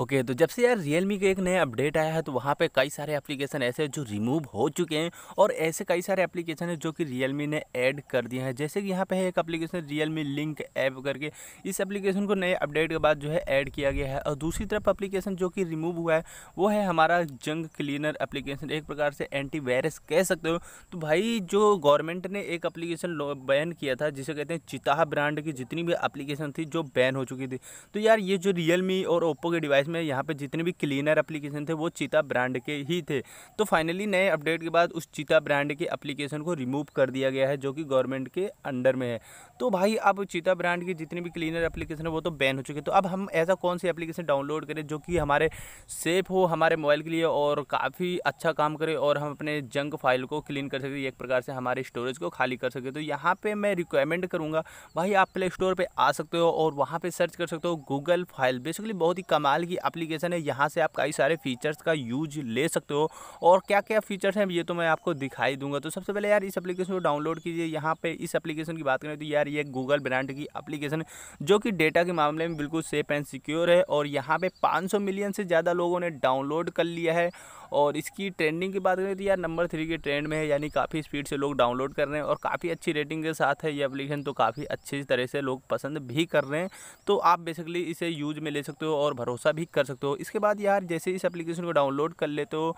okay okay, तो जब से यार रियल मी का एक नया अपडेट आया है तो वहाँ पे कई सारे एप्लीकेशन ऐसे जो रिमूव हो चुके हैं और ऐसे कई सारे एप्लीकेशन हैं जो कि रियल मी ने ऐड कर दिए हैं जैसे कि यहाँ पे है एक application Realme link app करके इस एप्लीकेशन को नए अपडेट के बाद जो है ऐड किया गया है और दूसरी तरफ अप्लीकेशन जो कि रिमूव हुआ है वो है हमारा जंग क्लीनर अप्लीकेशन एक प्रकार से एंटी वायरस कह सकते हो तो भाई जो गवर्नमेंट ने एक अप्लीकेशन बैन किया था जिसे कहते हैं चिताह ब्रांड की जितनी भी अप्लीकेशन थी जो बैन हो चुकी थी तो यार ये जो रियल मी और ओप्पो के डिवाइस 2022 में यहाँ पे जितने भी क्लीनर एप्लीकेशन थे वो चीता ब्रांड के ही थे तो फाइनली नए अपडेट के बाद उस चीता ब्रांड के एप्लीकेशन को रिमूव कर दिया गया है जो कि गवर्नमेंट के अंडर में है तो भाई अब चीता ब्रांड की जितनी भी क्लीनर एप्लीकेशन है वो तो बैन हो चुके हैं तो अब हम ऐसा कौन सी एप्लीकेशन डाउनलोड करें जो कि हमारे सेफ हो हमारे मोबाइल के लिए और काफ़ी अच्छा काम करे और हम अपने जंक फाइल को क्लीन कर सके एक प्रकार से हमारे स्टोरेज को खाली कर सके तो यहाँ पर मैं रिक्वायरमेंट करूँगा भाई आप प्ले स्टोर पर आ सकते हो और वहाँ पर सर्च कर सकते हो गूगल फाइल बेसिकली बहुत ही कमाल की की एप्लीकेशन है यहाँ से आप कई सारे फीचर्स का यूज ले सकते हो और क्या क्या फीचर्स हैं ये तो मैं आपको दिखाई दूंगा तो सबसे पहले यार इस एप्लीकेशन को डाउनलोड कीजिए यहाँ पे इस एप्लीकेशन की बात करें तो यार ये गूगल ब्रांड की एप्लीकेशन जो कि डेटा के मामले में बिल्कुल सेफ एंड सिक्योर है और यहाँ पर पाँच मिलियन से ज़्यादा लोगों ने डाउनलोड कर लिया है और इसकी ट्रेंडिंग की बात करें तो यार नंबर थ्री के ट्रेंड में है यानी काफ़ी स्पीड से लोग डाउनलोड कर रहे हैं और काफ़ी अच्छी रेटिंग के साथ है ये एप्लीकेशन तो काफ़ी अच्छी तरह से लोग पसंद भी कर रहे हैं तो आप बेसिकली इसे यूज में ले सकते हो और भरोसा भी भी कर सकते हो इसके बाद यार जैसे इस एप्लीकेशन को डाउनलोड कर लेते हो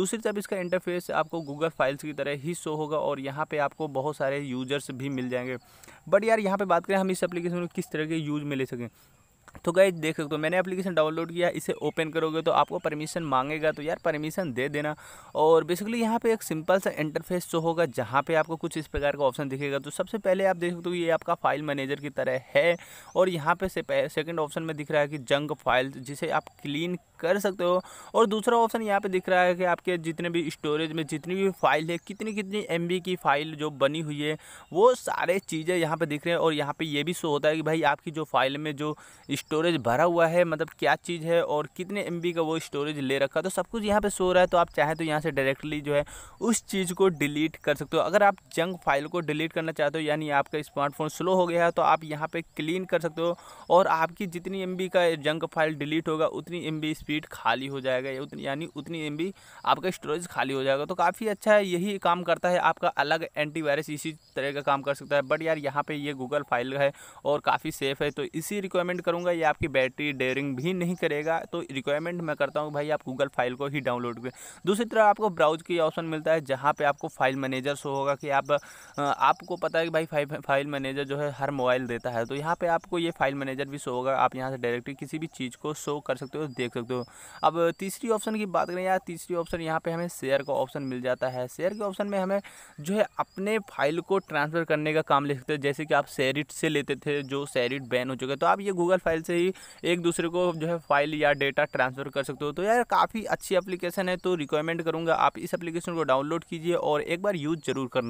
दूसरी तरफ इसका इंटरफेस आपको गूगल फाइल्स की तरह ही शो होगा और यहाँ पर आपको बहुत सारे यूजर्स भी मिल जाएंगे बट यार यहाँ पर बात करें हम इस एप्लीकेशन को किस तरह के यूज में ले सकें तो गए देख सकते हो मैंने एप्लीकेशन डाउनलोड किया इसे ओपन करोगे तो आपको परमिशन मांगेगा तो यार परमिशन दे देना और बेसिकली यहाँ पे एक सिंपल सा इंटरफेस जो होगा जहाँ पे आपको कुछ इस प्रकार का ऑप्शन दिखेगा तो सबसे पहले आप देख सकते हो ये आपका फाइल मैनेजर की तरह है और यहाँ पे सेकंड ऑप्शन में दिख रहा है कि जंक फाइल जिसे आप क्लीन कर सकते हो और दूसरा ऑप्शन यहाँ पे दिख रहा है कि आपके जितने भी स्टोरेज में जितनी भी फाइल है कितनी कितनी एम की फाइल जो बनी हुई है वो सारे चीज़ें यहाँ पर दिख रहे हैं और यहाँ पर ये भी शो होता है कि भाई आपकी जो फाइल में जो स्टोरेज भरा हुआ है मतलब क्या चीज़ है और कितने एम का वो स्टोरेज ले रखा तो सब कुछ यहाँ पर शो रहा है तो आप चाहें तो यहाँ से डायरेक्टली जो है उस चीज़ को डिलीट कर सकते हो अगर आप जंग फाइल को डिलीट करना चाहते हो यानी आपका स्मार्टफोन स्लो हो गया है तो आप यहाँ पे क्लीन कर सकते हो और आपकी जितनी एम का जंक फाइल डिलीट होगा उतनी एम स्पीड खाली हो जाएगा उतनी यानी उतनी एम आपका स्टोरेज खाली हो जाएगा तो काफ़ी अच्छा है यही काम करता है आपका अलग एंटीवायरस इसी तरह का काम कर सकता है बट यार यहाँ पे ये गूगल फाइल है और काफ़ी सेफ़ है तो इसी रिक्वायरमेंट करूँगा ये आपकी बैटरी डेयरिंग भी नहीं करेगा तो रिक्वायरमेंट मैं करता हूँ भाई आप गूगल फाइल को ही डाउनलोड करें दूसरी तरह आपको ब्राउज की ऑप्शन मिलता है जहाँ पर आपको फाइल मैनेजर शो होगा कि आप आपको पता है कि भाई फाइल मैनेजर जो है हर मोबाइल देता है तो यहाँ पर आपको ये फाइल मैनेजर भी शो होगा आप यहाँ से डायरेक्टली किसी भी चीज़ को शो कर सकते हो देख सकते हो हो अब तीसरी ऑप्शन की बात करें यार तीसरी ऑप्शन यहाँ पे हमें शेयर का ऑप्शन मिल जाता है शेयर के ऑप्शन में हमें जो है अपने फाइल को ट्रांसफ़र करने का काम ले सकते हैं जैसे कि आप शेरिट से लेते थे जो सैरिट बैन हो चुके तो आप ये गूगल फाइल से ही एक दूसरे को जो है फाइल या डेटा ट्रांसफ़र कर सकते हो तो यार काफ़ी अच्छी अप्लीकेशन है तो रिकमेंड करूँगा आप इस अप्लीकेशन को डाउनलोड कीजिए और एक बार यूज़ ज़रूर करना